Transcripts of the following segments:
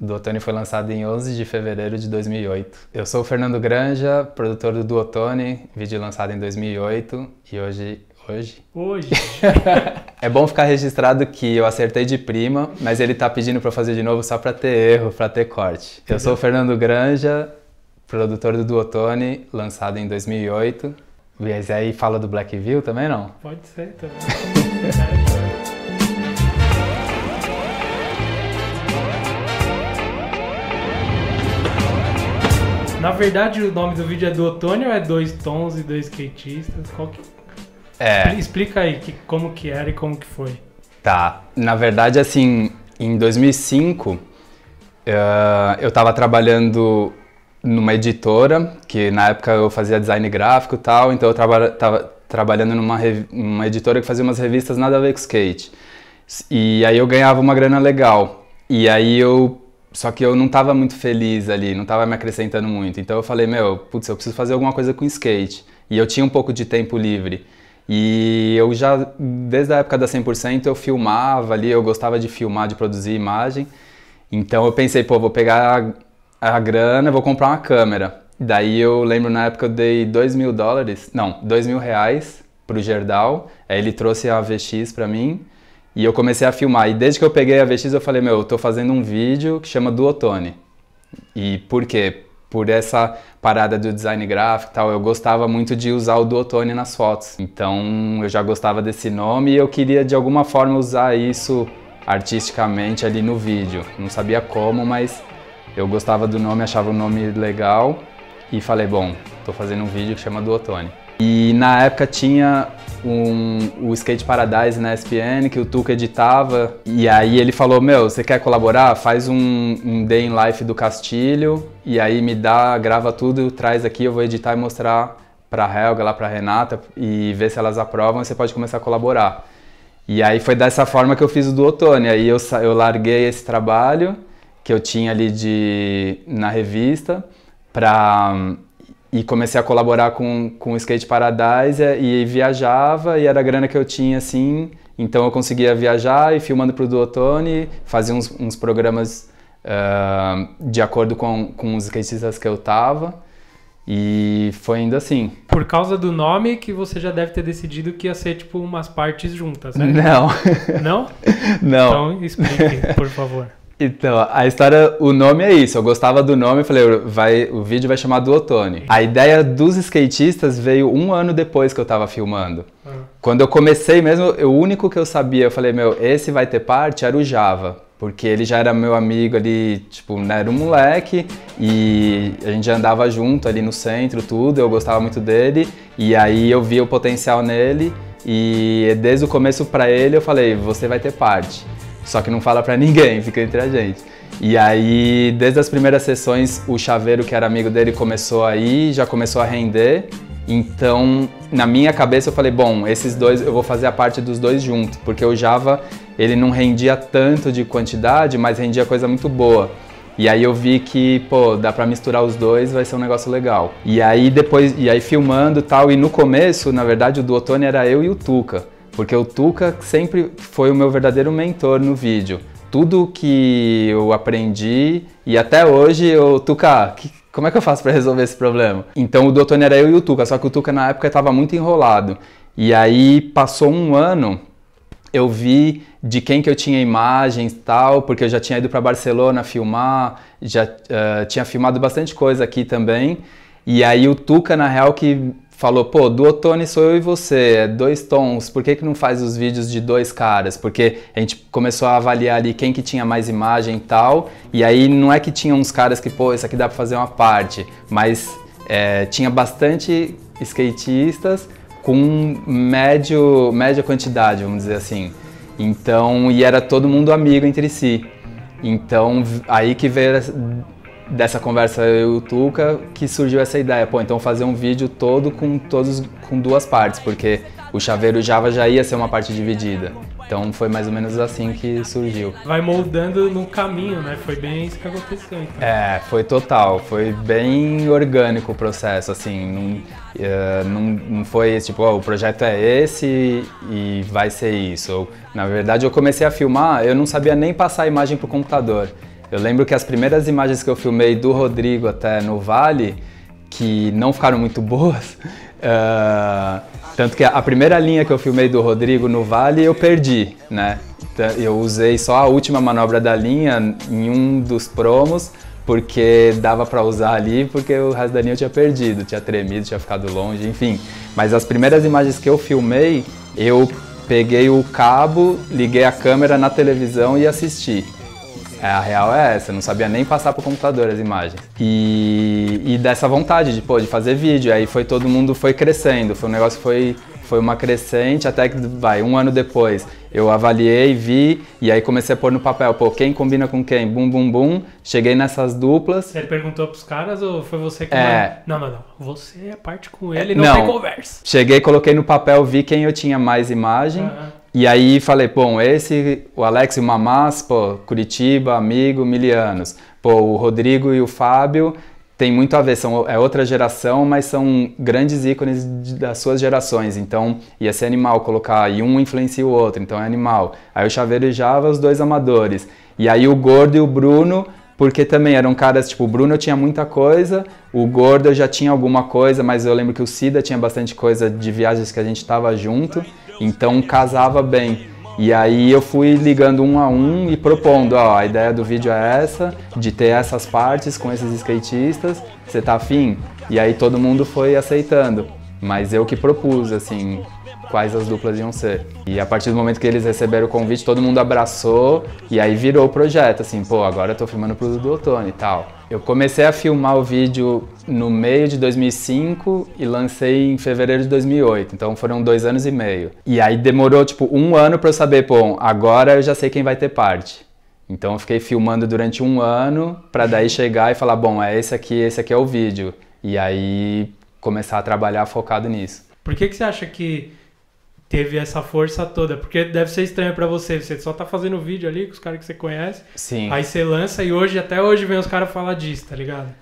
do Otone foi lançado em 11 de fevereiro de 2008. Eu sou o Fernando Granja, produtor do Duotone, vídeo lançado em 2008 e hoje. Hoje? Hoje! é bom ficar registrado que eu acertei de prima, mas ele tá pedindo pra fazer de novo só pra ter erro, pra ter corte. Eu sou o Fernando Granja, produtor do Duotone, lançado em 2008. E aí fala do Black View também não? Pode ser também. Na verdade, o nome do vídeo é do Otônio, é dois tons e dois skatistas. Qual que... É. Explica aí que, como que era e como que foi. Tá. Na verdade, assim, em 2005, uh, eu estava trabalhando numa editora, que na época eu fazia design gráfico e tal, então eu traba tava trabalhando numa, numa editora que fazia umas revistas nada a ver com skate. E aí eu ganhava uma grana legal. E aí eu só que eu não estava muito feliz ali, não estava me acrescentando muito. Então eu falei, meu, putz, eu preciso fazer alguma coisa com skate. E eu tinha um pouco de tempo livre. E eu já, desde a época da 100%, eu filmava ali, eu gostava de filmar, de produzir imagem. Então eu pensei, pô, vou pegar a, a grana, vou comprar uma câmera. Daí eu lembro na época eu dei 2 mil dólares, não, dois mil reais pro Gerdau. Aí ele trouxe a VX para mim. E eu comecei a filmar. E desde que eu peguei a VX, eu falei, meu, eu tô fazendo um vídeo que chama Duotone. E por quê? Por essa parada do design gráfico e tal, eu gostava muito de usar o Duotone nas fotos. Então eu já gostava desse nome e eu queria de alguma forma usar isso artisticamente ali no vídeo. Não sabia como, mas eu gostava do nome, achava o nome legal e falei, bom, estou fazendo um vídeo que chama do Otone. E na época tinha um, o Skate Paradise na ESPN que o Tuca editava. E aí ele falou: Meu, você quer colaborar? Faz um, um day in life do Castilho e aí me dá, grava tudo, traz aqui, eu vou editar e mostrar pra Helga, lá pra Renata e ver se elas aprovam. Você pode começar a colaborar. E aí foi dessa forma que eu fiz o do Otônia. Aí eu, eu larguei esse trabalho que eu tinha ali de, na revista pra, e comecei a colaborar com, com o Skate Paradise e, é, e viajava e era a grana que eu tinha assim, então eu conseguia viajar e filmando pro Duotone, fazia uns, uns programas uh, de acordo com, com os skatistas que eu tava. E foi indo assim. Por causa do nome que você já deve ter decidido que ia ser tipo umas partes juntas, né? Não. Não? Não. Então explique, por favor. Então, a história, o nome é isso. Eu gostava do nome, eu falei, vai, o vídeo vai chamar do Otone. A ideia dos skatistas veio um ano depois que eu tava filmando. Uhum. Quando eu comecei mesmo, eu, o único que eu sabia, eu falei, meu, esse vai ter parte, era o Java. Porque ele já era meu amigo ali, tipo, né, era um moleque e a gente andava junto ali no centro, tudo. Eu gostava muito dele e aí eu via o potencial nele e desde o começo para ele eu falei, você vai ter parte. Só que não fala para ninguém, fica entre a gente. E aí, desde as primeiras sessões, o chaveiro que era amigo dele começou aí, já começou a render. Então, na minha cabeça eu falei, bom, esses dois eu vou fazer a parte dos dois juntos, porque o Java, ele não rendia tanto de quantidade, mas rendia coisa muito boa. E aí eu vi que, pô, dá para misturar os dois, vai ser um negócio legal. E aí depois, e aí filmando, tal, e no começo, na verdade, o do outono era eu e o Tuca. Porque o Tuca sempre foi o meu verdadeiro mentor no vídeo. Tudo que eu aprendi e até hoje, o Tuca, que, como é que eu faço para resolver esse problema? Então o doutor era eu e o Tuca, só que o Tuca na época estava muito enrolado. E aí passou um ano, eu vi de quem que eu tinha imagens e tal, porque eu já tinha ido para Barcelona filmar, já uh, tinha filmado bastante coisa aqui também. E aí o Tuca, na real, que falou, pô, duotone sou eu e você, é dois tons, por que, que não faz os vídeos de dois caras? Porque a gente começou a avaliar ali quem que tinha mais imagem e tal, e aí não é que tinha uns caras que, pô, isso aqui dá pra fazer uma parte, mas é, tinha bastante skatistas com médio, média quantidade, vamos dizer assim. Então, e era todo mundo amigo entre si. Então, aí que veio dessa conversa eu e o Tuca que surgiu essa ideia, pô, então fazer um vídeo todo com todos com duas partes, porque o chaveiro Java já ia ser uma parte dividida. Então foi mais ou menos assim que surgiu. Vai moldando no caminho, né? Foi bem isso que aconteceu. Então. É, foi total, foi bem orgânico o processo, assim, não, uh, não, não foi tipo, oh, o projeto é esse e vai ser isso. na verdade eu comecei a filmar, eu não sabia nem passar a imagem pro computador. Eu lembro que as primeiras imagens que eu filmei do Rodrigo até no Vale, que não ficaram muito boas, uh, tanto que a primeira linha que eu filmei do Rodrigo no Vale eu perdi, né? Então, eu usei só a última manobra da linha em um dos promos, porque dava para usar ali, porque o resto da linha eu tinha perdido, tinha tremido, tinha ficado longe, enfim. Mas as primeiras imagens que eu filmei, eu peguei o cabo, liguei a câmera na televisão e assisti. É, a real é essa, eu não sabia nem passar pro computador as imagens. E, e dessa vontade de, pô, de fazer vídeo, aí foi todo mundo foi crescendo, foi um negócio que foi foi uma crescente até que vai um ano depois eu avaliei vi e aí comecei a pôr no papel pô quem combina com quem bum bum bum cheguei nessas duplas ele perguntou pros caras ou foi você que é... não não não você é parte com ele não, não tem conversa cheguei coloquei no papel vi quem eu tinha mais imagem e aí falei, bom, esse, o Alex e o Mamás, pô, Curitiba, amigo, mil anos. Pô, o Rodrigo e o Fábio tem muito a ver, são, é outra geração, mas são grandes ícones das suas gerações. Então, ia ser animal colocar, e um influencia o outro, então é animal. Aí o Chaveiro e Java, os dois amadores. E aí o Gordo e o Bruno, porque também eram caras, tipo, o Bruno tinha muita coisa, o Gordo já tinha alguma coisa, mas eu lembro que o Cida tinha bastante coisa de viagens que a gente tava junto. Então casava bem. E aí eu fui ligando um a um e propondo, ó, a ideia do vídeo é essa, de ter essas partes com esses skatistas, você tá afim? E aí todo mundo foi aceitando, mas eu que propus, assim, quais as duplas iam ser. E a partir do momento que eles receberam o convite, todo mundo abraçou e aí virou o projeto, assim, pô, agora eu tô filmando pro do Otone e tal. Eu comecei a filmar o vídeo no meio de 2005 e lancei em fevereiro de 2008, então foram dois anos e meio. E aí demorou tipo um ano para eu saber, bom, agora eu já sei quem vai ter parte. Então eu fiquei filmando durante um ano para daí chegar e falar, bom, é esse aqui, esse aqui é o vídeo. E aí começar a trabalhar focado nisso. Por que, que você acha que teve essa força toda. Porque deve ser estranho para você. Você só tá fazendo vídeo ali com os caras que você conhece. Sim. Aí você lança e hoje, até hoje, vem os caras falar disso, tá ligado?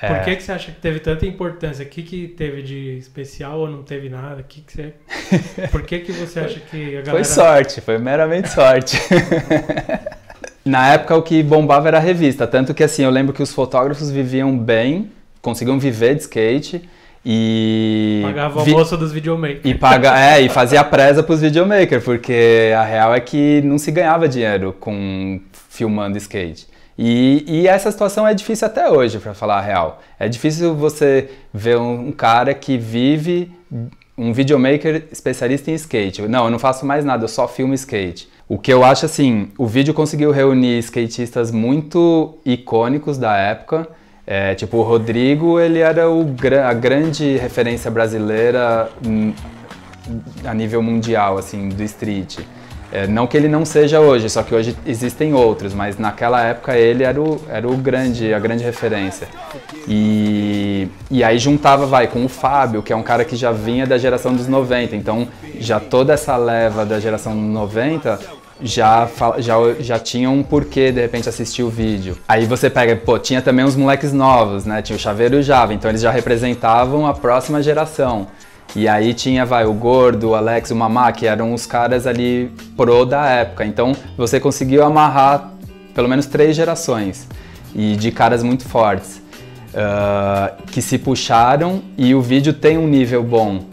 É. Por que, que você acha que teve tanta importância? O que, que teve de especial ou não teve nada? Que que você... Por que, que você acha que a galera. Foi sorte, foi meramente sorte. Na época o que bombava era a revista, tanto que assim, eu lembro que os fotógrafos viviam bem, conseguiam viver de skate, e. Pagava o almoço vi... dos videomakers. E, paga... é, e fazia presa pros videomakers, porque a real é que não se ganhava dinheiro com filmando skate. E, e essa situação é difícil até hoje, para falar a real. É difícil você ver um, um cara que vive um videomaker especialista em skate. Não, eu não faço mais nada, eu só filmo skate. O que eu acho assim, o vídeo conseguiu reunir skatistas muito icônicos da época é, tipo, o Rodrigo, ele era o, a grande referência brasileira hum, a nível mundial, assim, do street. É, não que ele não seja hoje, só que hoje existem outros, mas naquela época ele era, o, era o grande, a grande referência. E, e aí juntava, vai, com o Fábio, que é um cara que já vinha da geração dos 90, então já toda essa leva da geração 90 já, já, já tinham um porquê de repente assistir o vídeo. Aí você pega, pô, tinha também uns moleques novos, né? Tinha o Chaveiro e o Java, então eles já representavam a próxima geração. E aí tinha, vai, o Gordo, o Alex, o Mamá, que eram os caras ali pro da época. Então você conseguiu amarrar pelo menos três gerações e de caras muito fortes. Uh, que se puxaram e o vídeo tem um nível bom.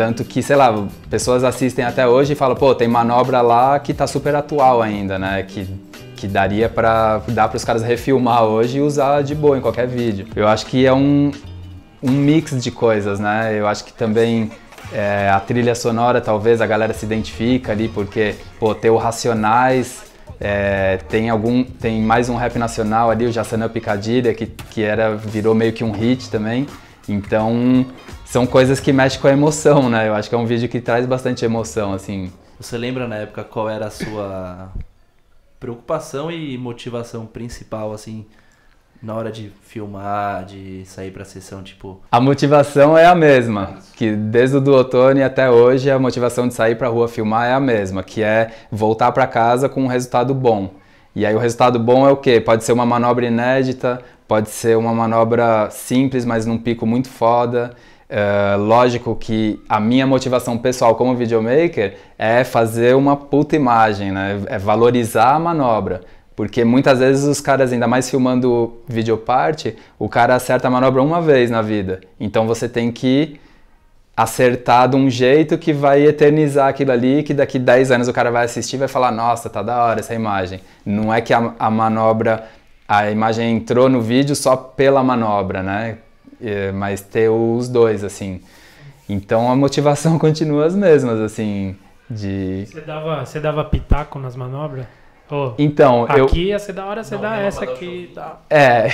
Tanto que, sei lá, pessoas assistem até hoje e falam, pô, tem manobra lá que tá super atual ainda, né? Que, que daria para dar para os caras refilmar hoje e usar de boa em qualquer vídeo. Eu acho que é um, um mix de coisas, né? Eu acho que também é, a trilha sonora, talvez a galera se identifica ali, porque, pô, ter o Racionais é, tem algum tem mais um rap nacional ali, o Jassanã Picadilha, que, que era, virou meio que um hit também. Então são coisas que mexem com a emoção, né? Eu acho que é um vídeo que traz bastante emoção, assim. Você lembra na época qual era a sua preocupação e motivação principal, assim, na hora de filmar, de sair pra sessão, tipo? A motivação é a mesma, que desde o do outono até hoje a motivação de sair pra rua filmar é a mesma, que é voltar pra casa com um resultado bom. E aí o resultado bom é o quê? Pode ser uma manobra inédita, pode ser uma manobra simples, mas num pico muito foda. Eh, lógico que a minha motivação pessoal como videomaker é fazer uma puta imagem, né? É valorizar a manobra. Porque muitas vezes os caras, ainda mais filmando videoparte, o cara acerta a manobra uma vez na vida. Então você tem que acertar de um jeito que vai eternizar aquilo ali, que daqui 10 anos o cara vai assistir e vai falar, nossa, tá da hora essa imagem. Não é que a, a manobra, a imagem entrou no vídeo só pela manobra, né? É, mas ter os dois, assim. Então a motivação continua as mesmas, assim, de... Você dava, você dava pitaco nas manobras? Oh, então, aqui eu... Aqui ia ser da hora você dá essa aqui. Tá. É.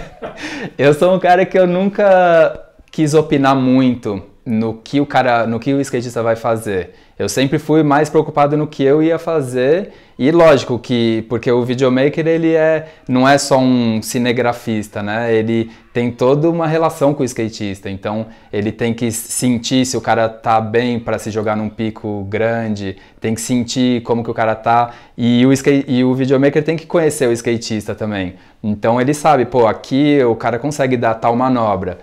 eu sou um cara que eu nunca quis opinar muito no que o cara, no que o skatista vai fazer. Eu sempre fui mais preocupado no que eu ia fazer e lógico que porque o videomaker ele é não é só um cinegrafista, né? Ele tem toda uma relação com o skatista. Então ele tem que sentir se o cara tá bem para se jogar num pico grande, tem que sentir como que o cara tá e o e o videomaker tem que conhecer o skatista também. Então ele sabe, pô, aqui o cara consegue dar tal manobra.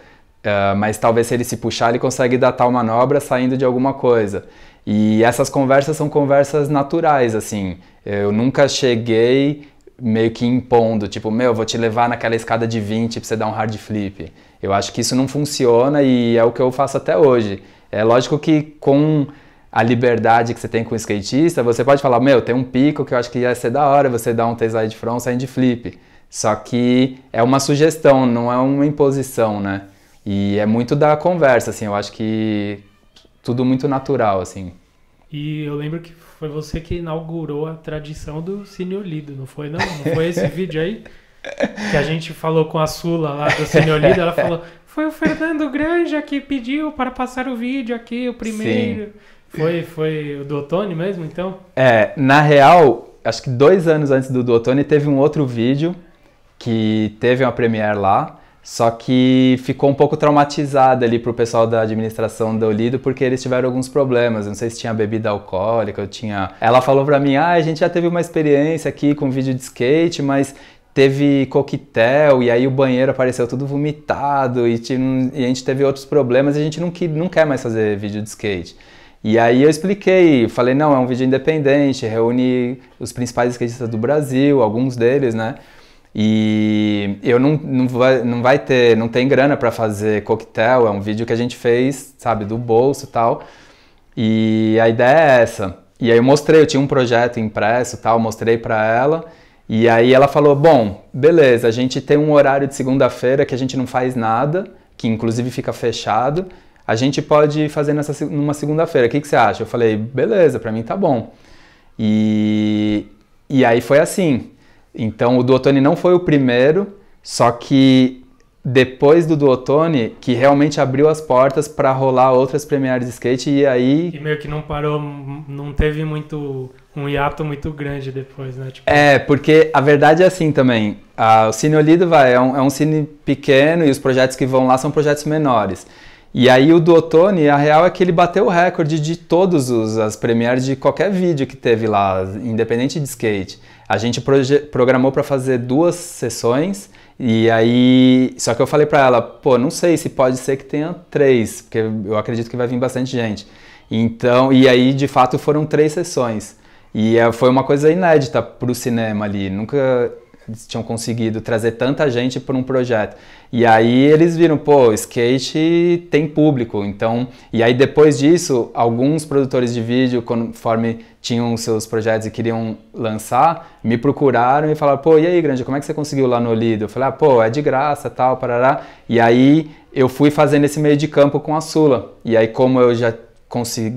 Ah, mas talvez se ele se puxar, ele consegue dar tal manobra saindo de alguma coisa. E essas conversas são conversas naturais, assim. Eu nunca cheguei meio que impondo, tipo, meu, vou te levar naquela escada de 20 pra você dar um hard flip. Eu acho que isso não funciona e é o que eu faço até hoje. É lógico que com a liberdade que você tem com o skatista, você pode falar, meu, tem um pico que eu acho que ia ser da hora você dar um T-side front saindo de flip. Só que é uma sugestão, não é uma imposição, né? E é muito da conversa, assim, eu acho que tudo muito natural, assim. E eu lembro que foi você que inaugurou a tradição do Cine Olido, não foi não? Não foi esse vídeo aí? Que a gente falou com a Sula lá do Cine Olido, ela falou, foi o Fernando Granja que pediu para passar o vídeo aqui, o primeiro. Sim. Foi, foi o do Otone mesmo, então? É, na real, acho que dois anos antes do do Otone teve um outro vídeo que teve uma premiere lá. Só que ficou um pouco traumatizada ali pro pessoal da administração do Lido, porque eles tiveram alguns problemas. Não sei se tinha bebida alcoólica, eu tinha. Ela falou pra mim: ah, a gente já teve uma experiência aqui com vídeo de skate, mas teve coquetel e aí o banheiro apareceu tudo vomitado e, tinha, e a gente teve outros problemas e a gente não, não quer mais fazer vídeo de skate. E aí eu expliquei, falei, não, é um vídeo independente, reúne os principais skatistas do Brasil, alguns deles, né? E eu não, não, vai, não vai ter, não tem grana para fazer coquetel, é um vídeo que a gente fez, sabe, do bolso e tal. E a ideia é essa. E aí eu mostrei, eu tinha um projeto impresso tal, mostrei para ela. E aí ela falou: Bom, beleza, a gente tem um horário de segunda-feira que a gente não faz nada, que inclusive fica fechado. A gente pode fazer nessa, numa segunda-feira. O que, que você acha? Eu falei: Beleza, para mim tá bom. E, e aí foi assim. Então o Duotone não foi o primeiro, só que depois do Duotone, que realmente abriu as portas para rolar outras premiares de skate e aí... E meio que não parou, não teve muito um hiato muito grande depois, né? Tipo... É, porque a verdade é assim também. o Cine Olido vai, é um, é um cine pequeno e os projetos que vão lá são projetos menores. E aí o do Otone, a real é que ele bateu o recorde de todos os as premiares de qualquer vídeo que teve lá, independente de skate. A gente programou para fazer duas sessões e aí, só que eu falei para ela, pô, não sei se pode ser que tenha três, porque eu acredito que vai vir bastante gente. Então, e aí de fato foram três sessões. E eh, foi uma coisa inédita para o cinema ali. Nunca tinham conseguido trazer tanta gente para um projeto. E aí eles viram, pô, skate tem público. Então, e aí depois disso, alguns produtores de vídeo, conforme tinham seus projetos e queriam lançar, me procuraram e falaram, pô, e aí, grande, como é que você conseguiu lá no Lido? Eu falei, ah, pô, é de graça, tal, parará. E aí eu fui fazendo esse meio de campo com a Sula. E aí, como eu já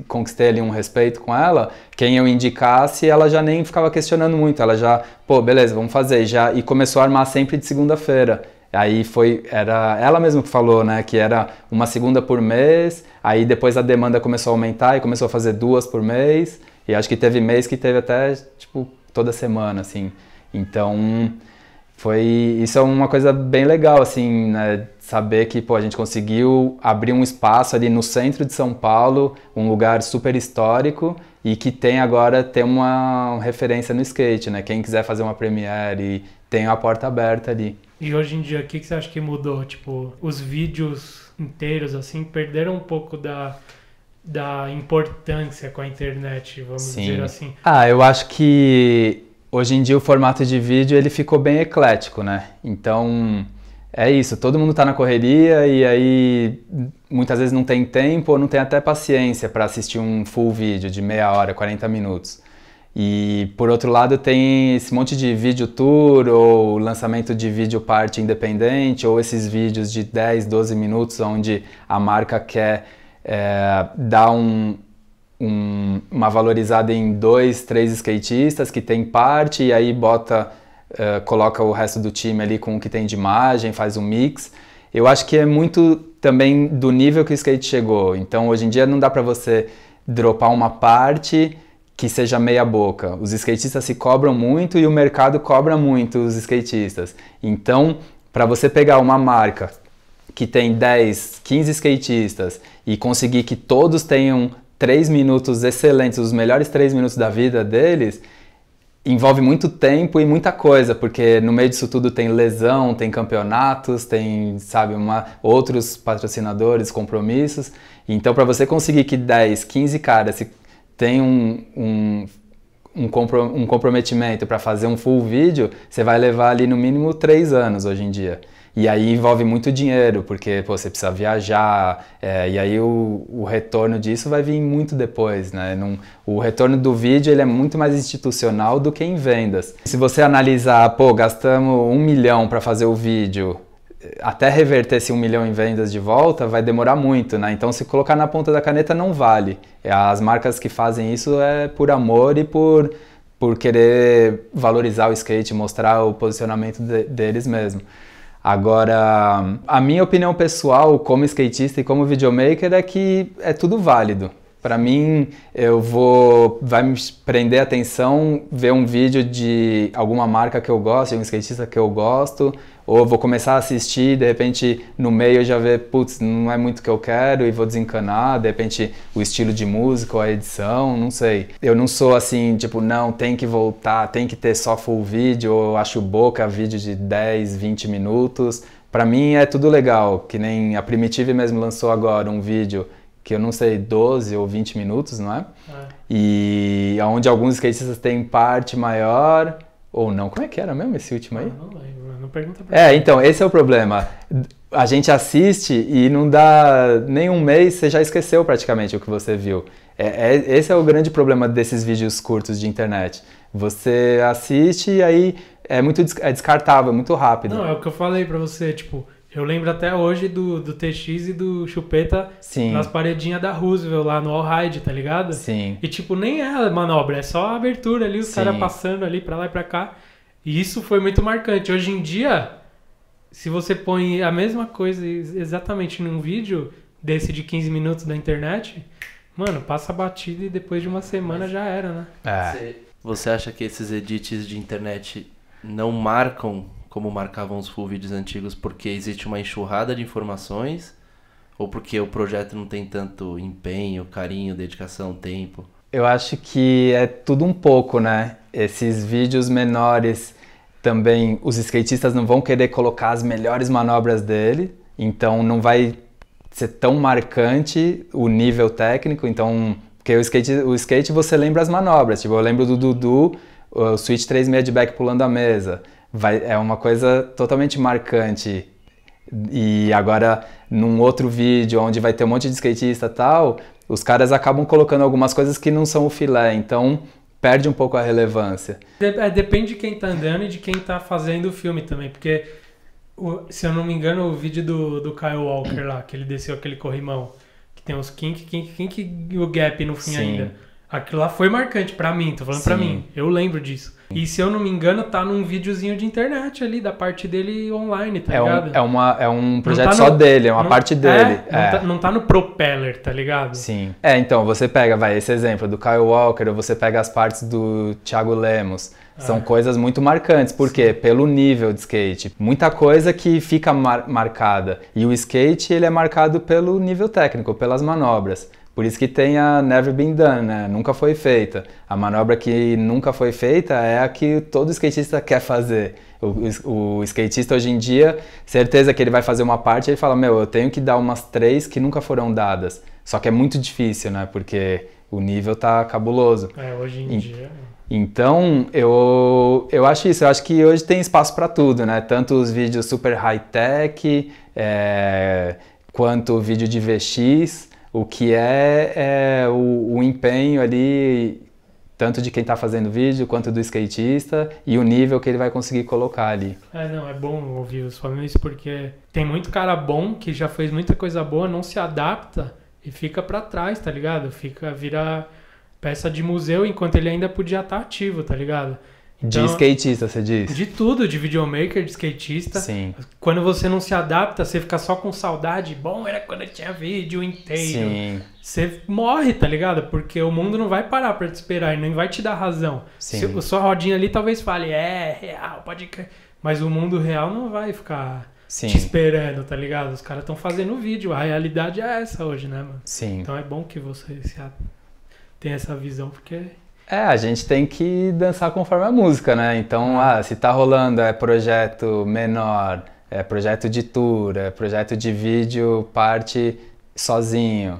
conquistei ali um respeito com ela, quem eu indicasse, ela já nem ficava questionando muito, ela já, pô, beleza, vamos fazer, já e começou a armar sempre de segunda-feira. Aí foi, era ela mesma que falou, né, que era uma segunda por mês, aí depois a demanda começou a aumentar e começou a fazer duas por mês, e acho que teve mês que teve até, tipo, toda semana, assim. Então, foi isso é uma coisa bem legal assim né? saber que pô, a gente conseguiu abrir um espaço ali no centro de São Paulo um lugar super histórico e que tem agora tem uma referência no skate né quem quiser fazer uma premiere tem a porta aberta ali e hoje em dia o que, que você acha que mudou tipo os vídeos inteiros assim perderam um pouco da da importância com a internet, vamos Sim. dizer assim. Ah, eu acho que hoje em dia o formato de vídeo ele ficou bem eclético, né? Então é isso, todo mundo está na correria e aí muitas vezes não tem tempo ou não tem até paciência para assistir um full vídeo de meia hora, 40 minutos. E por outro lado tem esse monte de vídeo tour ou lançamento de vídeo parte independente ou esses vídeos de 10, 12 minutos onde a marca quer é, dar um, um, uma valorizada em dois, três skatistas que tem parte e aí bota, uh, coloca o resto do time ali com o que tem de imagem, faz um mix. Eu acho que é muito também do nível que o skate chegou. Então hoje em dia não dá para você dropar uma parte que seja meia boca. Os skatistas se cobram muito e o mercado cobra muito os skatistas. Então, para você pegar uma marca que tem 10, 15 skatistas e conseguir que todos tenham três minutos excelentes, os melhores três minutos da vida deles, envolve muito tempo e muita coisa, porque no meio disso tudo tem lesão, tem campeonatos, tem, sabe, uma, outros patrocinadores, compromissos. Então, para você conseguir que 10, 15 caras tenham um, um, um, compro, um comprometimento para fazer um full vídeo, você vai levar ali no mínimo três anos hoje em dia. E aí envolve muito dinheiro, porque pô, você precisa viajar, é, e aí o, o, retorno disso vai vir muito depois, né? Num, o retorno do vídeo ele é muito mais institucional do que em vendas. Se você analisar, pô, gastamos um milhão para fazer o vídeo, até reverter esse um milhão em vendas de volta vai demorar muito, né? Então se colocar na ponta da caneta não vale. É, as marcas que fazem isso é por amor e por por querer valorizar o skate, mostrar o posicionamento de, deles mesmo. Agora, a minha opinião pessoal como skatista e como videomaker é que é tudo válido. Para mim, eu vou vai me prender a atenção ver um vídeo de alguma marca que eu gosto, de um skatista que eu gosto, ou vou começar a assistir, de repente no meio eu já ver, putz, não é muito o que eu quero e vou desencanar, de repente o estilo de música ou a edição, não sei. Eu não sou assim, tipo, não, tem que voltar, tem que ter só full vídeo, ou eu acho boca vídeo de 10, 20 minutos. Para mim é tudo legal, que nem a Primitive mesmo lançou agora um vídeo que eu não sei, 12 ou 20 minutos, não é? é. E onde alguns skatistas têm parte maior, ou não, como é que era mesmo esse último aí? Não, ah, não lembro. Não pergunta pra É, mim. então, esse é o problema. A gente assiste e não dá nem um mês, você já esqueceu praticamente o que você viu. É, é, esse é o grande problema desses vídeos curtos de internet. Você assiste e aí é muito é descartável, é muito rápido. Não, é o que eu falei pra você, tipo, eu lembro até hoje do, do TX e do Chupeta Sim. nas paredinhas da Roosevelt lá no All Ride, tá ligado? Sim. E tipo, nem é manobra, é só a abertura ali, os caras passando ali pra lá e pra cá. E isso foi muito marcante. Hoje em dia, se você põe a mesma coisa exatamente num vídeo desse de 15 minutos da internet, mano, passa batida e depois de uma semana já era, né? É. Você acha que esses edits de internet não marcam como marcavam os full vídeos antigos porque existe uma enxurrada de informações ou porque o projeto não tem tanto empenho, carinho, dedicação, tempo? Eu acho que é tudo um pouco, né? esses vídeos menores também os skatistas não vão querer colocar as melhores manobras dele, então não vai ser tão marcante o nível técnico, então porque o skate, o skate você lembra as manobras, tipo, eu lembro do Dudu, o switch meia de back pulando a mesa, vai, é uma coisa totalmente marcante. E agora, num outro vídeo onde vai ter um monte de skatista tal, os caras acabam colocando algumas coisas que não são o filé, então perde um pouco a relevância. É, depende de quem está andando e de quem está fazendo o filme também, porque se eu não me engano, o vídeo do, do Kyle Walker lá, que ele desceu aquele corrimão, que tem os kink, kink, kink e o gap no fim Sim. ainda. Aquilo lá foi marcante para mim, tô falando para mim. Eu lembro disso. E se eu não me engano, tá num videozinho de internet ali, da parte dele online, tá é ligado? Um, é, uma, é um tá projeto tá só dele, é uma não, parte é, dele. É, é. Não, tá, não, tá, no propeller, tá ligado? Sim. É, então, você pega, vai, esse exemplo do Kyle Walker, ou você pega as partes do Thiago Lemos. São ah. coisas muito marcantes, porque pelo nível de skate, muita coisa que fica mar marcada. E o skate, ele é marcado pelo nível técnico, pelas manobras. Por isso que tem a Never Been Done, né? Nunca foi feita. A manobra que nunca foi feita é a que todo skatista quer fazer. O, o, o skatista hoje em dia, certeza que ele vai fazer uma parte e fala: Meu, eu tenho que dar umas três que nunca foram dadas. Só que é muito difícil, né? Porque o nível tá cabuloso. É, hoje em e, dia. É. Então, eu, eu acho isso. Eu acho que hoje tem espaço para tudo, né? Tanto os vídeos super high-tech, é, quanto o vídeo de VX o que é, é o, o, empenho ali, tanto de quem está fazendo vídeo quanto do skatista e o nível que ele vai conseguir colocar ali. É, não, é bom ouvir os falando isso porque tem muito cara bom que já fez muita coisa boa, não se adapta e fica para trás, tá ligado? Fica, vira peça de museu enquanto ele ainda podia estar tá ativo, tá ligado? Então, de skatista, você diz? De tudo, de videomaker, de skatista. Sim. Quando você não se adapta, você fica só com saudade. Bom, era quando eu tinha vídeo inteiro. Sim. Você morre, tá ligado? Porque o mundo não vai parar pra te esperar e nem vai te dar razão. Sim. Se, sua rodinha ali talvez fale, é, real, pode crer. Mas o mundo real não vai ficar Sim. te esperando, tá ligado? Os caras estão fazendo vídeo, a realidade é essa hoje, né, mano? Sim. Então é bom que você se... tenha essa visão, porque é, a gente tem que dançar conforme a música, né? Então, uhum. ah, se tá rolando é projeto menor, é projeto de tour, é projeto de vídeo, parte sozinho.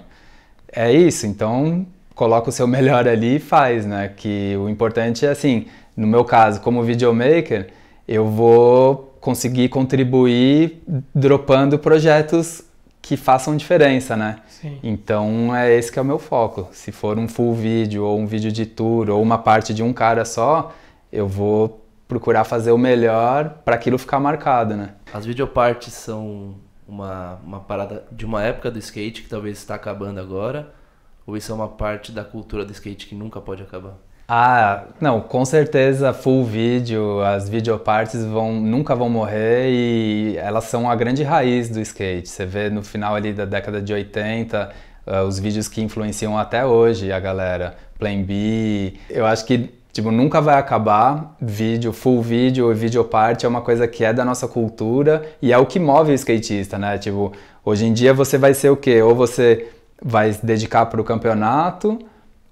É isso, então coloca o seu melhor ali e faz, né? Que o importante é assim, no meu caso, como videomaker, eu vou conseguir contribuir dropando projetos que façam diferença, né? Sim. Então é esse que é o meu foco. Se for um full vídeo ou um vídeo de tour ou uma parte de um cara só, eu vou procurar fazer o melhor para aquilo ficar marcado, né? As videopartes são uma, uma parada de uma época do skate que talvez está acabando agora, ou isso é uma parte da cultura do skate que nunca pode acabar? Ah, não, com certeza full vídeo, as videopartes vão, nunca vão morrer e elas são a grande raiz do skate. Você vê no final ali da década de 80, uh, eh, os vídeos que influenciam até hoje a galera, Plan B. Eu acho que tipo, nunca vai acabar vídeo, full vídeo e videoparte é uma coisa que é da nossa cultura e é o que move o skatista, né? Tipo, hoje em dia você vai ser o quê? Ou você vai se dedicar para o campeonato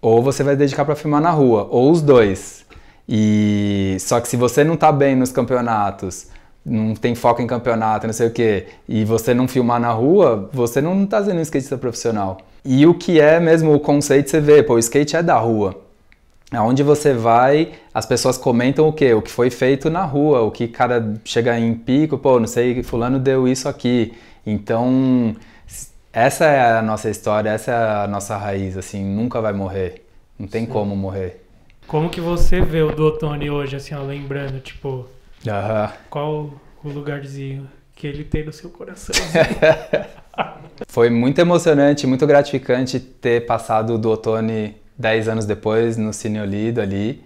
ou você vai dedicar para filmar na rua, ou os dois. E só que se você não tá bem nos campeonatos, não tem foco em campeonato, não sei o quê, e você não filmar na rua, você não tá sendo um skatista profissional. E o que é mesmo o conceito, você vê, pô, o skate é da rua. Aonde é você vai, as pessoas comentam o que? O que foi feito na rua, o que cara chega em pico, pô, não sei, fulano deu isso aqui. Então, essa é a nossa história, essa é a nossa raiz, assim, nunca vai morrer. Não tem Sim. como morrer. Como que você vê o Dotone hoje, assim, ó, lembrando, tipo, uh -huh. qual o lugarzinho que ele tem no seu coração? Foi muito emocionante, muito gratificante ter passado o Dotone 10 anos depois no Cineolido ali.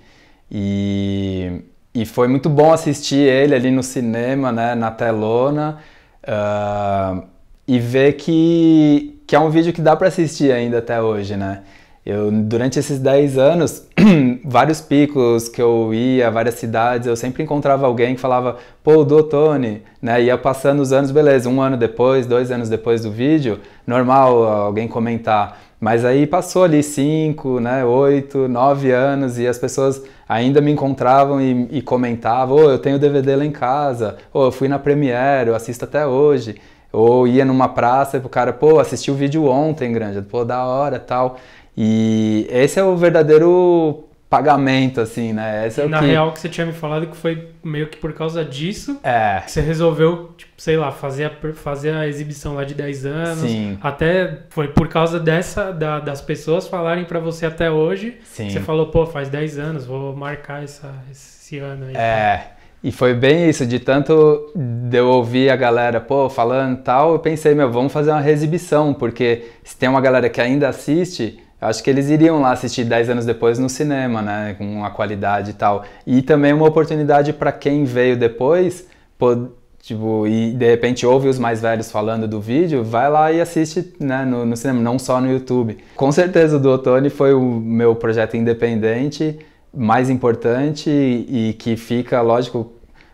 E, e foi muito bom assistir ele ali no cinema, né, na telona. Uh, e ver que, que é um vídeo que dá para assistir ainda até hoje, né? Eu, durante esses 10 anos, vários picos que eu ia, várias cidades, eu sempre encontrava alguém que falava, pô, do Tony, né? Ia passando os anos, beleza, um ano depois, dois anos depois do vídeo, normal ah, alguém comentar. Mas aí passou ali 5, né, 8, 9 anos e as pessoas ainda me encontravam e, e comentavam, ô, oh, eu tenho DVD lá em casa, ou oh, eu fui na Premiere, eu assisto até hoje. Ou ia numa praça e o cara, pô, assisti o vídeo ontem, grande, pô, da hora tal. E esse é o verdadeiro pagamento, assim, né? Esse é Na que... real, que você tinha me falado é que foi meio que por causa disso é. que você resolveu, tipo, sei lá, fazer a, fazer a exibição lá de 10 anos. Sim. Até foi por causa dessa, da, das pessoas falarem para você até hoje. Sim. Você falou, pô, faz 10 anos, vou marcar essa, esse ano aí. É. Tá? E foi bem isso, de tanto eu ouvir a galera, pô, falando tal, eu pensei, meu, vamos fazer uma reexibição, porque se tem uma galera que ainda assiste, eu acho que eles iriam lá assistir 10 anos depois no cinema, né, com uma qualidade e tal. E também uma oportunidade para quem veio depois, pô, tipo, e de repente ouve os mais velhos falando do vídeo, vai lá e assiste, né, no, no cinema, não só no YouTube. Com certeza o do Otone foi o meu projeto independente, mais importante e que fica, lógico,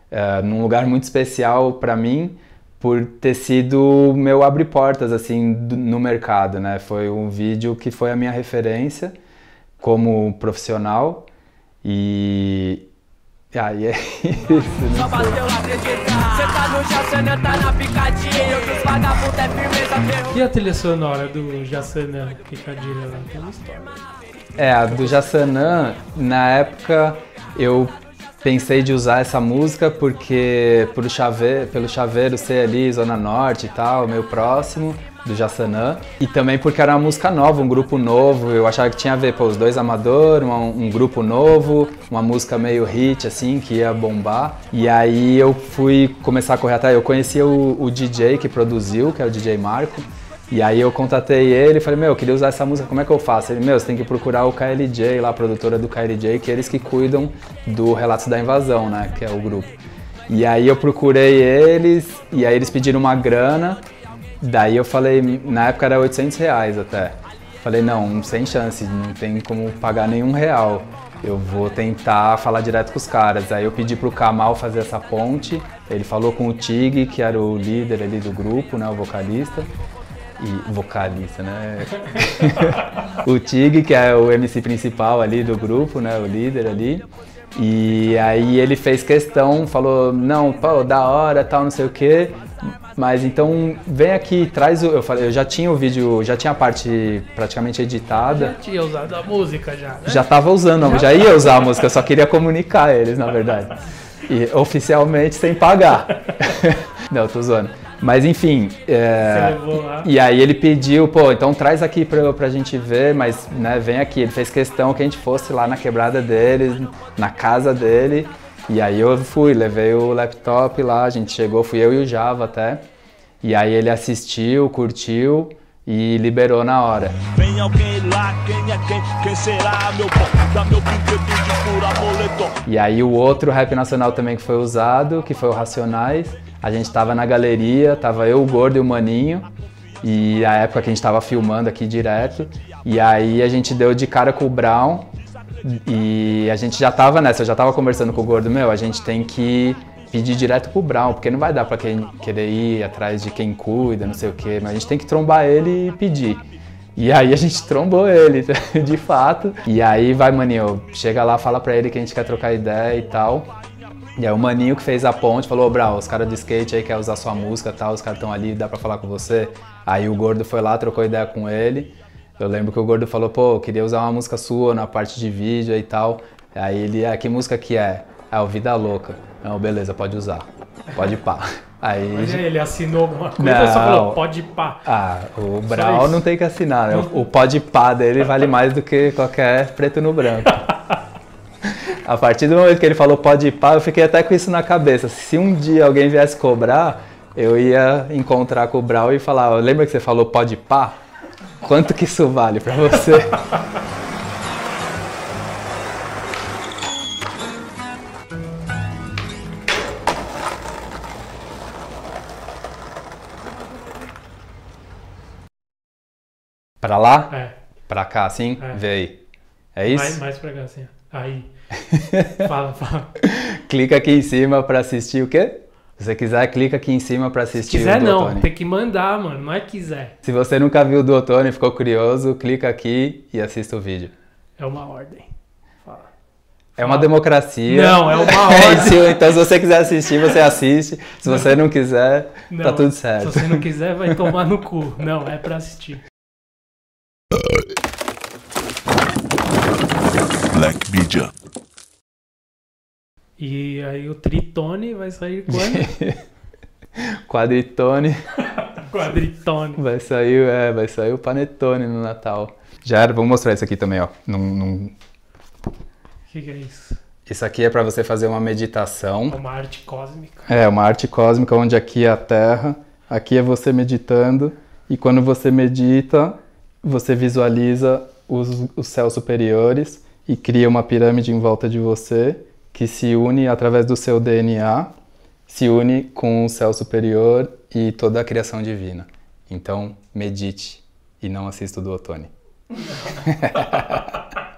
é, num lugar muito especial para mim por ter sido meu abre portas assim no mercado, né? Foi um vídeo que foi a minha referência como profissional e aí é isso. Né? Tá tá na é E a trilha sonora do Jassana Picadilha lá? Tem uma história. É, a do Jassanã, na época eu pensei de usar essa música porque chaveiro, pelo chaveiro ser ali Zona Norte e tal, meio próximo do Jassanã. E também porque era uma música nova, um grupo novo. Eu achava que tinha a ver, para os dois amador, um, um grupo novo, uma música meio hit, assim, que ia bombar. E aí eu fui começar a correr atrás. Eu conhecia o, o DJ que produziu, que é o DJ Marco. E aí eu contatei ele e falei, meu, eu queria usar essa música, como é que eu faço? Ele, meu, você tem que procurar o KLJ lá, a produtora do KLJ, que é eles que cuidam do Relatos da Invasão, né, que é o grupo. E aí eu procurei eles, e aí eles pediram uma grana, daí eu falei, na época era 800 reais até. Falei, não, sem chance, não tem como pagar nenhum real. Eu vou tentar falar direto com os caras. Aí eu pedi pro Kamal fazer essa ponte. Ele falou com o Tig, que era o líder ali do grupo, né, o vocalista e vocalista, né? o Tig, que é o MC principal ali do grupo, né? O líder ali. E aí ele fez questão, falou, não, pô, da hora, tal, não sei o quê. Mas então vem aqui, traz o. Eu, falei, eu já tinha o vídeo, já tinha a parte praticamente editada. Já tinha usado a música já. Né? Já tava usando, já, já ia usar a música, eu só queria comunicar eles, na verdade. E oficialmente sem pagar. não, tô zoando. Mas enfim. É, e aí ele pediu, pô, então traz aqui pra, pra gente ver, mas né, vem aqui. Ele fez questão que a gente fosse lá na quebrada dele, na casa dele. E aí eu fui, levei o laptop lá, a gente chegou, fui eu e o Java até. E aí ele assistiu, curtiu e liberou na hora. Vem alguém lá, quem é quem? Quem será meu pão? Dá meu brinquedo de pura moletom. E aí o outro rap nacional também que foi usado, que foi o Racionais a gente estava na galeria, tava eu, o Gordo e o Maninho, e a época que a gente estava filmando aqui direto. E aí a gente deu de cara com o Brown e a gente já estava nessa, eu já estava conversando com o Gordo, meu, a gente tem que pedir direto pro Brown, porque não vai dar para quem querer ir atrás de quem cuida, não sei o quê, mas a gente tem que trombar ele e pedir. E aí a gente trombou ele, de fato. E aí vai, maninho, chega lá, fala pra ele que a gente quer trocar ideia e tal. E aí o maninho que fez a ponte falou, ô Brau, os caras do skate aí querem usar sua música tal, tá? os caras estão ali, dá pra falar com você? Aí o gordo foi lá, trocou ideia com ele. Eu lembro que o gordo falou, pô, queria usar uma música sua na parte de vídeo e tal. Aí ele, ah, que música que é? Ah, é o Vida Louca. Não, beleza, pode usar. Pode pá. Aí Mas ele assinou alguma coisa não, só falou pode pá. Ah, o Brau não tem que assinar, né? O pode pá dele vale mais do que qualquer preto no branco. A partir do momento que ele falou pode ir pá, eu fiquei até com isso na cabeça. Se um dia alguém viesse cobrar, eu ia encontrar com o Brau e falar: lembra que você falou pode ir pá? Quanto que isso vale para você? Pra lá? É. Pra cá, assim? É. Vê aí. É isso? Mais, mais pra cá, assim. Aí. fala, fala. clica aqui em cima para assistir o quê? Se você quiser, clica aqui em cima para assistir Se quiser, o não, tem que mandar, mano, não é quiser. Se você nunca viu o doutor e ficou curioso, clica aqui e assista o vídeo. É uma ordem. Fala. É uma democracia. Não, é uma é ordem. então, se você quiser assistir, você assiste. Se você não quiser, tá não. tá tudo certo. Se você não quiser, vai tomar no cu. Não, é para assistir. Black Media. E aí o tritone vai sair quando? Quadritone. Quadritone. Vai sair, é, vai sair o panetone no Natal. Já era, vamos mostrar isso aqui também, ó. Num, num... O que, que é isso? Isso aqui é para você fazer uma meditação. É uma arte cósmica. É, uma arte cósmica onde aqui é a Terra, aqui é você meditando e quando você medita, você visualiza os, os céus superiores e cria uma pirâmide em volta de você que se une através do seu DNA, se une com o céu superior e toda a criação divina. Então, medite e não assista o do Otone.